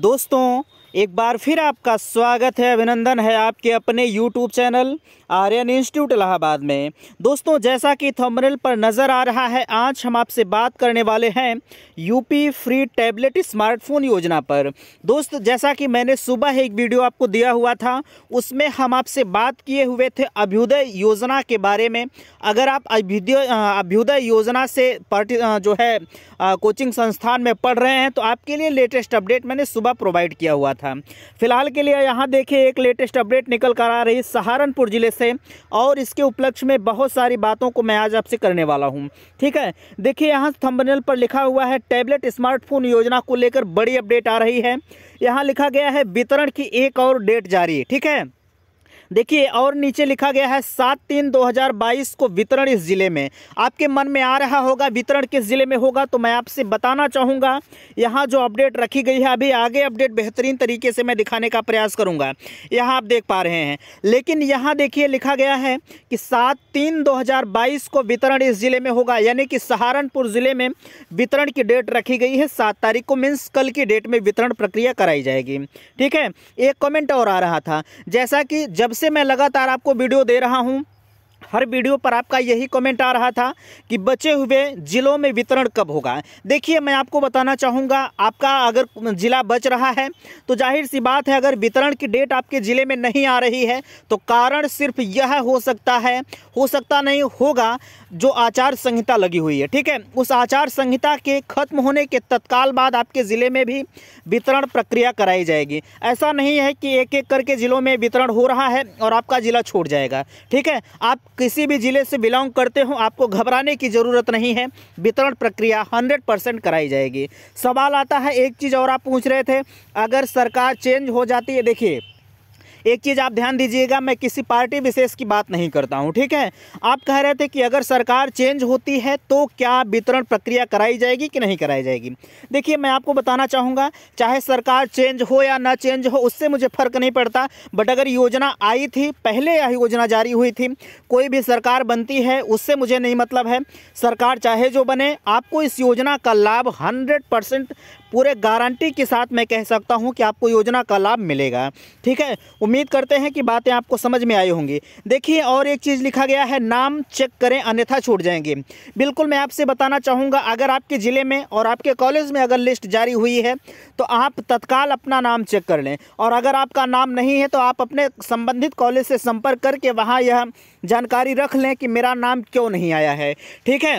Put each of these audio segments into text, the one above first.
दोस्तों एक बार फिर आपका स्वागत है अभिनंदन है आपके अपने YouTube channel Aryan Institute Allahabad में दोस्तों जैसा कि थंबनेल पर नज़र आ रहा है आज हम आपसे बात करने वाले हैं यूपी फ्री टैबलेट स्मार्टफोन योजना पर दोस्त जैसा कि मैंने सुबह एक वीडियो आपको दिया हुआ था उसमें हम आपसे बात किए हुए थे अभ्युदय योजना के बारे में अगर आप अभ्युदय अभ्युदय योजना से पार्टी जो है कोचिंग संस्थान में पढ़ रहे हैं तो आपके लिए लेटेस्ट अपडेट मैंने सुबह प्रोवाइड किया हुआ था फिलहाल के लिए यहाँ देखिए एक लेटेस्ट अपडेट निकल कर आ रही सहारनपुर ज़िले से और इसके उपलक्ष्य में बहुत सारी बातों को मैं आज आपसे करने वाला हूँ ठीक है देखिए यहाँ थंबनेल पर लिखा हुआ है टैबलेट स्मार्टफोन योजना को लेकर बड़ी अपडेट आ रही है यहाँ लिखा गया है वितरण की एक और डेट जारी ठीक है देखिए और नीचे लिखा गया है सात तीन दो हज़ार बाईस को वितरण इस ज़िले में आपके मन में आ रहा होगा वितरण किस ज़िले में होगा तो मैं आपसे बताना चाहूँगा यहाँ जो अपडेट रखी गई है अभी आगे अपडेट बेहतरीन तरीके से मैं दिखाने का प्रयास करूँगा यहाँ आप देख पा रहे हैं लेकिन यहाँ देखिए लिखा गया है कि सात तीन दो को वितरण इस ज़िले में होगा यानी कि सहारनपुर ज़िले में वितरण की डेट रखी गई है सात तारीख को मीन्स कल की डेट में वितरण प्रक्रिया कराई जाएगी ठीक है एक कमेंट और आ रहा था जैसा कि जब से मैं लगातार आपको वीडियो दे रहा हूँ हर वीडियो पर आपका यही कमेंट आ रहा था कि बचे हुए ज़िलों में वितरण कब होगा देखिए मैं आपको बताना चाहूँगा आपका अगर ज़िला बच रहा है तो जाहिर सी बात है अगर वितरण की डेट आपके ज़िले में नहीं आ रही है तो कारण सिर्फ यह हो सकता है हो सकता नहीं होगा जो आचार संहिता लगी हुई है ठीक है उस आचार संहिता के खत्म होने के तत्काल बाद आपके ज़िले में भी वितरण प्रक्रिया कराई जाएगी ऐसा नहीं है कि एक एक करके ज़िलों में वितरण हो रहा है और आपका ज़िला छोड़ जाएगा ठीक है आप किसी भी ज़िले से बिलोंग करते हो आपको घबराने की ज़रूरत नहीं है वितरण प्रक्रिया 100 परसेंट कराई जाएगी सवाल आता है एक चीज़ और आप पूछ रहे थे अगर सरकार चेंज हो जाती है देखिए एक चीज़ आप ध्यान दीजिएगा मैं किसी पार्टी विशेष की बात नहीं करता हूँ ठीक है आप कह रहे थे कि अगर सरकार चेंज होती है तो क्या वितरण प्रक्रिया कराई जाएगी कि नहीं कराई जाएगी देखिए मैं आपको बताना चाहूँगा चाहे सरकार चेंज हो या ना चेंज हो उससे मुझे फ़र्क नहीं पड़ता बट अगर योजना आई थी पहले यह योजना जारी हुई थी कोई भी सरकार बनती है उससे मुझे नहीं मतलब है सरकार चाहे जो बने आपको इस योजना का लाभ हंड्रेड परसेंट पूरे गारंटी के साथ मैं कह सकता हूँ कि आपको योजना का लाभ मिलेगा ठीक है उम्मीद करते हैं कि बातें आपको समझ में आई होंगी देखिए और एक चीज़ लिखा गया है नाम चेक करें अन्यथा छूट जाएंगे बिल्कुल मैं आपसे बताना चाहूँगा अगर आपके ज़िले में और आपके कॉलेज में अगर लिस्ट जारी हुई है तो आप तत्काल अपना नाम चेक कर लें और अगर आपका नाम नहीं है तो आप अपने संबंधित कॉलेज से संपर्क करके वहाँ यह जानकारी रख लें कि मेरा नाम क्यों नहीं आया है ठीक है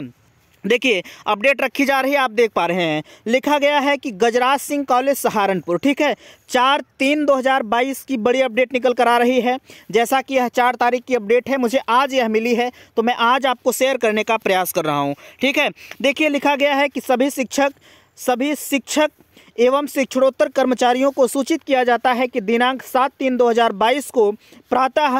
देखिए अपडेट रखी जा रही है आप देख पा रहे हैं लिखा गया है कि गजराज सिंह कॉलेज सहारनपुर ठीक है चार तीन 2022 की बड़ी अपडेट निकल कर आ रही है जैसा कि यह चार तारीख की अपडेट है मुझे आज यह मिली है तो मैं आज आपको शेयर करने का प्रयास कर रहा हूँ ठीक है देखिए लिखा गया है कि सभी शिक्षक सभी शिक्षक एवं शिक्षणोत्तर कर्मचारियों को सूचित किया जाता है कि दिनांक सात तीन 2022 को प्रातः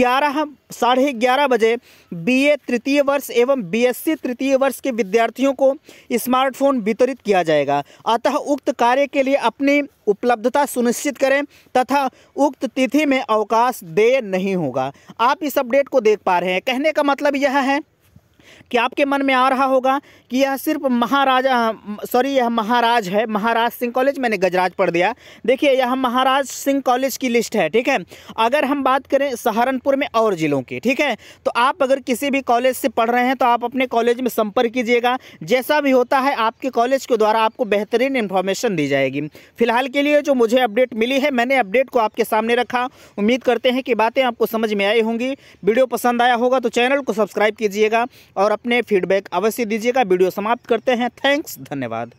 ग्यारह साढ़े ग्यारह बजे बीए तृतीय वर्ष एवं बीएससी तृतीय वर्ष के विद्यार्थियों को स्मार्टफोन वितरित किया जाएगा अतः उक्त कार्य के लिए अपनी उपलब्धता सुनिश्चित करें तथा उक्त तिथि में अवकाश देय नहीं होगा आप इस अपडेट को देख पा रहे हैं कहने का मतलब यह है कि आपके मन में आ रहा होगा कि यह सिर्फ महाराजा सॉरी यह महाराज है महाराज सिंह कॉलेज मैंने गजराज पढ़ दिया देखिए यह महाराज सिंह कॉलेज की लिस्ट है ठीक है अगर हम बात करें सहारनपुर में और ज़िलों की ठीक है तो आप अगर किसी भी कॉलेज से पढ़ रहे हैं तो आप अपने कॉलेज में संपर्क कीजिएगा जैसा भी होता है आपके कॉलेज के द्वारा आपको बेहतरीन इन्फॉर्मेशन दी जाएगी फिलहाल के लिए जो मुझे अपडेट मिली है मैंने अपडेट को आपके सामने रखा उम्मीद करते हैं कि बातें आपको समझ में आई होंगी वीडियो पसंद आया होगा तो चैनल को सब्सक्राइब कीजिएगा और अपने फीडबैक अवश्य दीजिएगा वीडियो समाप्त करते हैं थैंक्स धन्यवाद